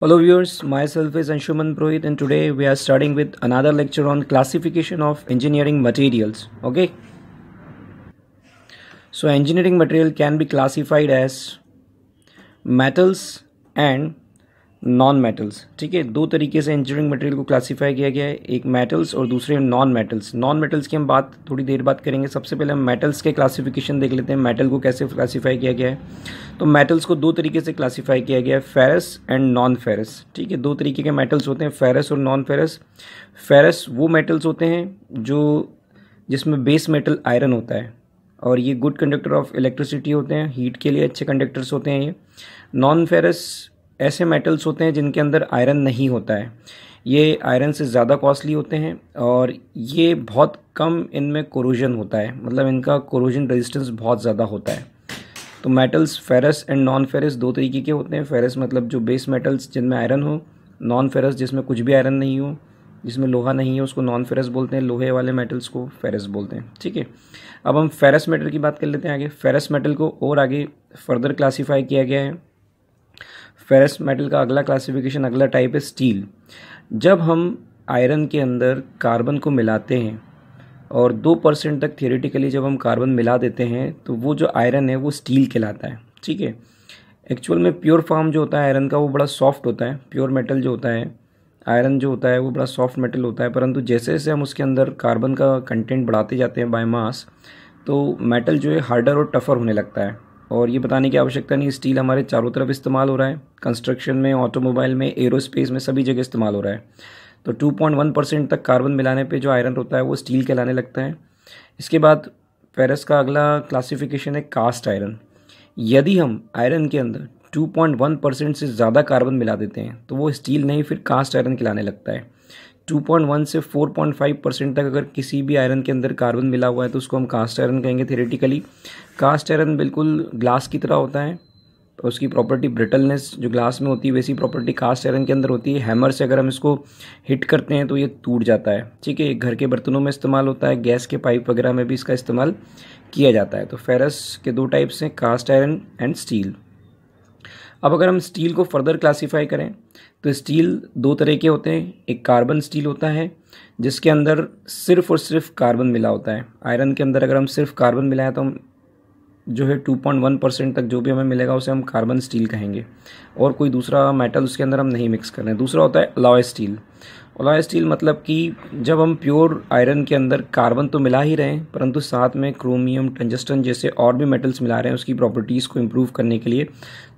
Hello viewers, myself is Anshuman Prohit and today we are starting with another lecture on classification of engineering materials. Okay. So engineering material can be classified as metals and non metals ठीक है दो तरीके से engineering material को classify किया गया है एक मेटल्स और दूसरे नॉन मेटल्स नॉन मेटल्स की हम बात थोड़ी देर बाद करेंगे सबसे पहले हम मेटल्स के क्लासिफिकेशन देख लेते हैं मेटल को कैसे क्लासिफाई किया गया है तो मेटल्स को दो तरीके से क्लासिफाई किया गया है फेरस एंड नॉन फेरस ठीक है दो तरीके के मेटल्स होते हैं फेरस और नॉन फेरस फेरस वो मेटल्स होते हैं जो जिसमें बेस मेटल आयरन होता है और ये गुड कंडक्टर ऑफ इलेक्ट्रिसिटी होते हैं हीट के लिए अच्छे कंडक्टर्स होते हैं ये नॉन फेरस ऐसे मेटल्स होते हैं जिनके अंदर आयरन नहीं होता है ये आयरन से ज़्यादा कॉस्टली होते हैं और ये बहुत कम इनमें कोरोजन होता है मतलब इनका कोरोजन रेजिस्टेंस बहुत ज़्यादा होता है तो metals ferrous and non ferrous दो तरीके के होते हैं फेरस मतलब जो बेस मेटल्स जिनमें आयरन हो नॉन फेरस जिसमें कुछ भी आयरन नहीं हो जिसमें लोहा नहीं है उसको नॉन फेरस बोलते हैं लोहे वाले मेटल्स को फेरस बोलते हैं ठीक है अब हम फेरस मेटल की बात कर लेते हैं आगे फेरस मेटल को और आगे फर्दर क्लासीफाई किया गया है फेरस मेटल का अगला क्लासिफिकेशन अगला टाइप है स्टील जब हम आयरन के अंदर कार्बन को मिलाते हैं और दो परसेंट तक थियोरेटिकली जब हम कार्बन मिला देते हैं तो वो जो आयरन है वो स्टील कहलाता है ठीक है एक्चुअल में प्योर फॉर्म जो होता है आयरन का वो बड़ा सॉफ्ट होता है प्योर मेटल जो होता है आयरन जो होता है वो बड़ा सॉफ्ट मेटल होता है परंतु जैसे जैसे हम उसके अंदर कार्बन का कंटेंट बढ़ाते जाते हैं बाय मास तो मेटल जो है हार्डर और टफ़र होने लगता है और ये बताने की आवश्यकता नहीं स्टील हमारे चारों तरफ इस्तेमाल हो रहा है कंस्ट्रक्शन में ऑटोमोबाइल में एरोस्पेस में सभी जगह इस्तेमाल हो रहा है तो 2.1 परसेंट तक कार्बन मिलाने पे जो आयरन होता है वो स्टील कहलाने लगता है इसके बाद पेरिस का अगला क्लासिफिकेशन है कास्ट आयरन यदि हम आयरन के अंदर 2.1 परसेंट से ज़्यादा कार्बन मिला देते हैं तो वो स्टील नहीं फिर कास्ट आयरन कहलाने लगता है 2.1 से 4.5 परसेंट तक अगर किसी भी आयरन के अंदर कार्बन मिला हुआ है तो उसको हम कास्ट आयरन कहेंगे थेरेटिकली कास्ट आयरन बिल्कुल ग्लास की तरह होता है तो उसकी प्रॉपर्टी ब्रिटलनेस जो ग्लास में होती है वैसी प्रॉपर्टी कास्ट आयरन के अंदर होती है हैमर से अगर हम इसको हिट करते हैं तो ये टूट जाता है ठीक है घर के बर्तनों में इस्तेमाल होता है गैस के पाइप वगैरह में भी इसका इस्तेमाल किया जाता है तो फेरस के दो टाइप्स हैं कास्ट आयरन एंड स्टील अब अगर हम स्टील को फर्दर क्लासीफाई करें तो स्टील दो तरह के होते हैं एक कार्बन स्टील होता है जिसके अंदर सिर्फ और सिर्फ कार्बन मिला होता है आयरन के अंदर अगर हम सिर्फ कार्बन मिलाएं तो हम जो है टू पॉइंट वन परसेंट तक जो भी हमें मिलेगा उसे हम कार्बन स्टील कहेंगे और कोई दूसरा मेटल उसके अंदर हम नहीं मिक्स कर रहे हैं दूसरा होता है अलॉय स्टील अलॉय स्टील मतलब कि जब हम प्योर आयरन के अंदर कार्बन तो मिला ही रहे हैं परंतु साथ में क्रोमियम टंजस्टन जैसे और भी मेटल्स मिला रहे हैं उसकी प्रॉपर्टीज़ को इम्प्रूव करने के लिए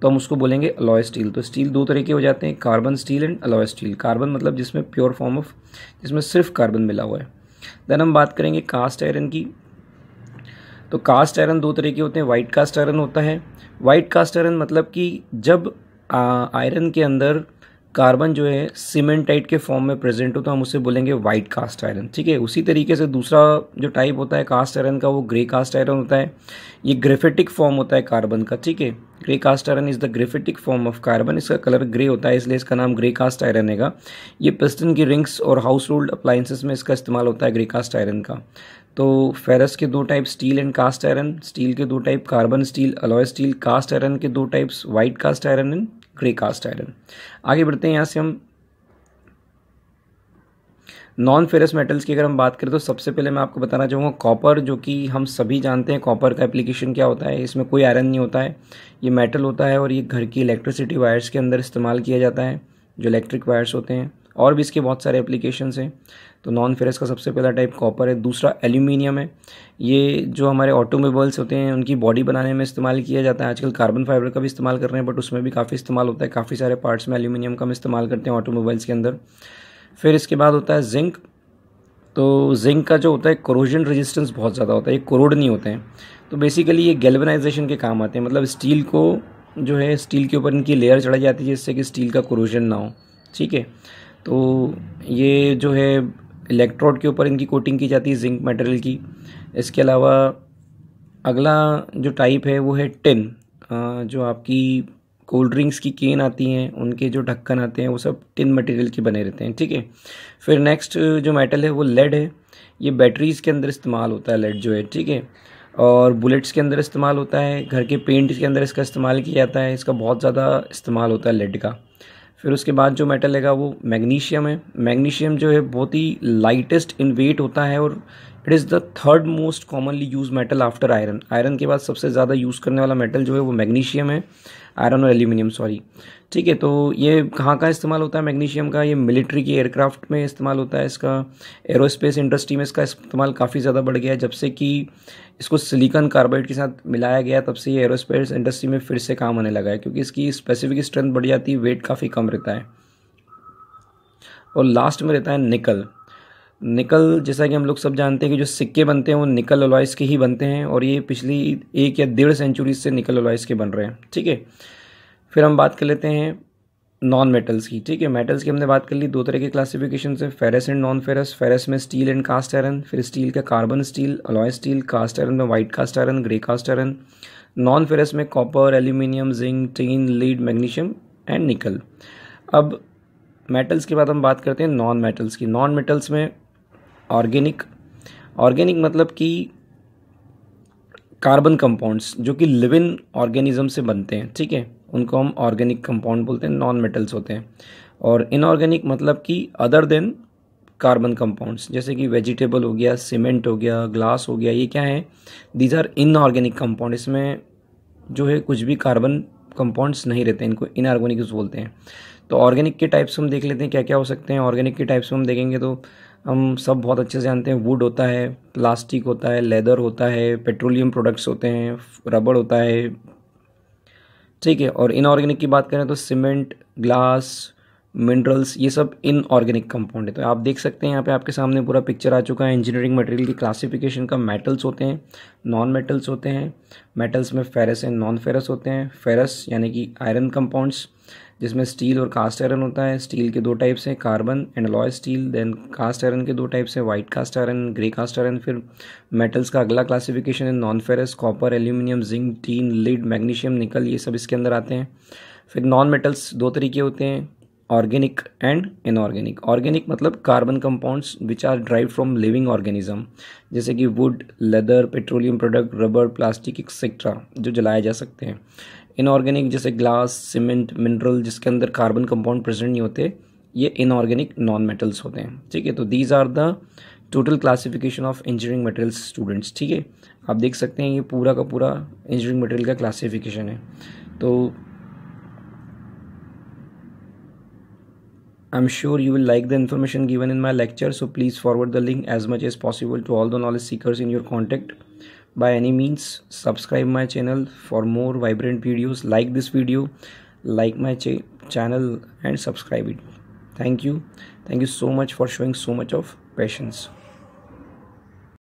तो हम उसको बोलेंगे अलॉय स्टील तो स्टील दो तरह के हो जाते हैं carbon steel and alloy steel carbon मतलब जिसमें प्योर फॉर्म ऑफ जिसमें सिर्फ कार्बन मिला हुआ है देन हम बात करेंगे कास्ट आयरन की तो कास्ट आयरन दो तरह के होते हैं वाइट कास्ट आयरन होता है वाइट कास्ट आयरन मतलब कि जब आयरन के अंदर कार्बन जो है सीमेंटाइट के फॉर्म में प्रेजेंट हो तो हम उसे बोलेंगे वाइट कास्ट आयरन ठीक है उसी तरीके से दूसरा जो टाइप होता है कास्ट आयरन का वो ग्रे कास्ट आयरन होता है ये ग्रेफेटिक फॉर्म होता है कार्बन का ठीक है grey cast iron is the graphitic form of carbon इसका कलर ग्रे होता है इसलिए इसका नाम ग्रे कास्ट आयरन हैगा ये पिस्टन की रिंग्स और हाउस होल्ड अप्लाइंसेस में इसका इस्तेमाल होता है ग्रे कास्ट आयरन का तो फेरस के दो type steel and cast iron steel के दो type carbon steel alloy steel cast iron के दो types white cast iron and grey cast iron आगे बढ़ते हैं यहाँ से हम नॉन फेरस मेटल्स की अगर हम बात करें तो सबसे पहले मैं आपको बताना चाहूँगा कॉपर जो कि हम सभी जानते हैं कॉपर का एप्लीकेशन क्या होता है इसमें कोई आयरन नहीं होता है ये मेटल होता है और ये घर की इलेक्ट्रिसिटी वायर्स के अंदर इस्तेमाल किया जाता है जो इलेक्ट्रिक वायर्स होते हैं और भी इसके बहुत सारे एप्लीकेशन हैं तो नॉन फेरस का सबसे पहला टाइप कॉपर है दूसरा एल्यूमिनियम है ये जो हमारे ऑटोमोबाइल्स होते हैं उनकी बॉडी बनाने में इस्तेमाल किया जाता है आजकल कार्बन फाइबर का भी इस्तेमाल कर रहे हैं बट उसमें भी काफ़ी इस्तेमाल होता है काफ़ी सारे पार्ट्स में एल्यूमिनियम का हम इस्तेमाल करते हैं ऑटोमोबाइल्स के अंदर फिर इसके बाद होता है जिंक तो जिंक का जो होता है क्रोजन रेजिस्टेंस बहुत ज़्यादा होता है ये कोरोड नहीं होते हैं तो बेसिकली ये गैल्वनाइजेशन के काम आते हैं मतलब स्टील को जो है स्टील के ऊपर इनकी लेयर चढ़ाई जाती है जिससे कि स्टील का क्रोजन ना हो ठीक है तो ये जो है इलेक्ट्रोड के ऊपर इनकी कोटिंग की जाती है जिंक मटेरियल की इसके अलावा अगला जो टाइप है वो है टिन जो आपकी कोल्ड ड्रिंक्स की केन आती हैं उनके जो ढक्कन आते हैं वो सब टिन मटेरियल के बने रहते हैं ठीक है फिर नेक्स्ट जो मेटल है वो लेड है ये बैटरीज़ के अंदर इस्तेमाल होता है लेड जो है ठीक है और बुलेट्स के अंदर इस्तेमाल होता है घर के पेंट के अंदर इसका इस्तेमाल किया जाता है इसका बहुत ज़्यादा इस्तेमाल होता है लेड का फिर उसके बाद जो मेटल है वो मैग्नीशियम है मैग्नीशियम जो है बहुत ही लाइटेस्ट इन वेट होता है और it is the third most commonly use metal after iron iron के बाद सबसे ज़्यादा यूज़ करने वाला मेटल जो है वो मैग्नीशियम है आयरन और एल्यूमिनियम सॉरी ठीक है तो ये कहाँ का इस्तेमाल होता है मैग्नीशियम का ये मिलिट्री की एयरक्राफ्ट में इस्तेमाल होता है इसका एरोस्पेस इंडस्ट्री में इसका इस्तेमाल काफ़ी ज़्यादा बढ़ गया है जब से कि इसको सिलिकॉन कार्बाइड के साथ मिलाया गया तब से ये एरोस्पेस इंडस्ट्री में फिर से काम आने लगा है क्योंकि इसकी स्पेसिफिक स्ट्रेंथ बढ़ जाती है वेट काफ़ी कम रहता है और लास्ट में रहता है निकल निकल जैसा कि हम लोग सब जानते हैं कि जो सिक्के बनते हैं वो निकल अलॉयस के ही बनते हैं और ये पिछली एक या डेढ़ सेंचुरी से निकल अलॉयस के बन रहे हैं ठीक है फिर हम बात कर लेते हैं नॉन मेटल्स की ठीक है मेटल्स की हमने बात कर ली दो तरह के क्लासिफिकेशन से ferrous and non ferrous ferrous में स्टील एंड कास्ट आयरन फिर स्टील का carbon steel alloy steel cast iron में white cast iron grey cast iron non ferrous में copper aluminium zinc tin lead magnesium and nickel अब metals के बाद हम बात करते हैं नॉन मेटल्स की नॉन मेटल्स में ऑर्गेनिक ऑर्गेनिक मतलब कि कार्बन कंपाउंड्स जो कि लिविन ऑर्गेनिज्म से बनते हैं ठीक है उनको हम ऑर्गेनिक कंपाउंड बोलते हैं नॉन मेटल्स होते हैं और इनऑर्गेनिक मतलब कि अदर देन कार्बन कंपाउंड्स जैसे कि वेजिटेबल हो गया सीमेंट हो गया ग्लास हो गया ये क्या है दीज आर इनऑर्गेनिक कंपाउंड इसमें जो है कुछ भी कार्बन कंपाउंड्स नहीं रहते इनको इनऑर्गेनिक्स बोलते हैं तो ऑर्गेनिक के टाइप्स हम देख लेते हैं क्या क्या हो सकते हैं ऑर्गेनिक के टाइप्स हम देखेंगे तो हम सब बहुत अच्छे से जानते हैं वुड होता है प्लास्टिक होता है लेदर होता है पेट्रोलियम प्रोडक्ट्स होते हैं रबड़ होता है ठीक है और इनऑर्गेनिक की बात करें तो सीमेंट ग्लास मिनरल्स ये सब इनऑर्गेनिक कंपाउंड है तो आप देख सकते हैं यहाँ पे आपके सामने पूरा पिक्चर आ चुका है इंजीनियरिंग मटेरियल की क्लासिफिकेशन का मेटल्स होते हैं नॉन मेटल्स होते हैं मेटल्स में फेरस एंड नॉन फेरस होते हैं फेरस यानी कि आयरन कंपाउंड्स जिसमें स्टील और कास्ट आयरन होता है स्टील के दो टाइप्स हैं carbon and alloy steel then cast iron के दो टाइप्स हैं white cast iron grey cast iron फिर मेटल्स का अगला क्लासिफिकेशन है non ferrous copper aluminium zinc tin lead magnesium nickel ये सब इसके अंदर आते हैं फिर नॉन मेटल्स दो तरीके होते हैं ऑर्गेनिक एंड इनऑर्गेनिक ऑर्गेनिक मतलब carbon compounds which are derived from living organism जैसे कि wood leather petroleum product rubber plastic etcetera जो जलाए जा सकते हैं इनऑर्गेनिक जैसे ग्लास सीमेंट मिनरल जिसके अंदर कार्बन कंपाउंड प्रेजेंट नहीं होते ये इनऑर्गेनिक नॉन मेटल्स होते हैं ठीक है तो these are the total classification of engineering materials students ठीक है आप देख सकते हैं ये पूरा का पूरा इंजीनियरिंग मटेरियल का क्लासिफिकेशन है तो I'm sure you will like the information given in my lecture so please forward the link as much as possible to all the knowledge seekers in your contact by any means subscribe my channel for more vibrant videos like this video like my ch channel and subscribe it thank you thank you so much for showing so much of patience